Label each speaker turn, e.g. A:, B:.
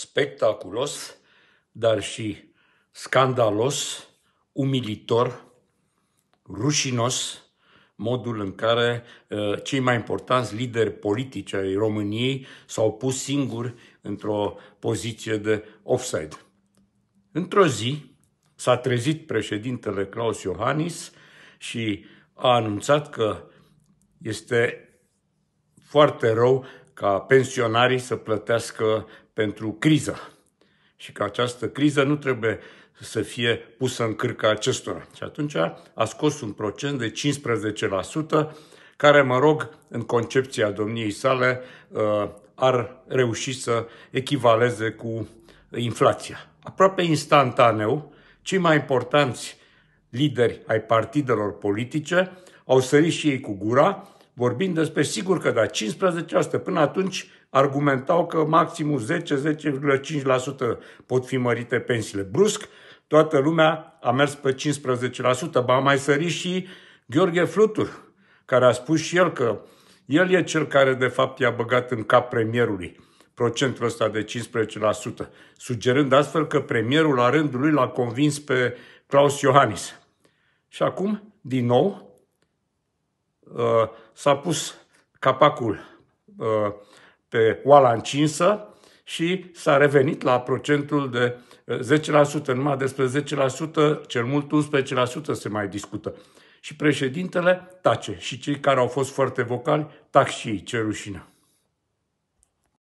A: spectaculos, dar și scandalos, umilitor, rușinos, modul în care uh, cei mai importanți lideri politici ai României s-au pus singuri într-o poziție de offside. Într-o zi s-a trezit președintele Claus Iohannis și a anunțat că este foarte rău ca pensionarii să plătească pentru criză și că această criză nu trebuie să fie pusă în cârca acestora. Și atunci a scos un procent de 15%, care, mă rog, în concepția domniei sale, uh, ar reuși să echivaleze cu inflația. Aproape instantaneu, cei mai importanți lideri ai partidelor politice au sărit și ei cu gura vorbind despre, sigur că da, 15%. Până atunci argumentau că maximul 10-10,5% pot fi mărite pensiile. Brusc, toată lumea a mers pe 15%. Ba, mai sări și Gheorghe Flutur, care a spus și el că el e cel care, de fapt, i-a băgat în cap premierului procentul ăsta de 15%, sugerând astfel că premierul la rândul lui l-a convins pe Claus Iohannis. Și acum, din nou, Uh, s-a pus capacul uh, pe oala încinsă și s-a revenit la procentul de 10%, uh, numai despre 10%, cel mult 11% se mai discută. Și președintele tace și cei care au fost foarte vocali tac și ei, ce rușine.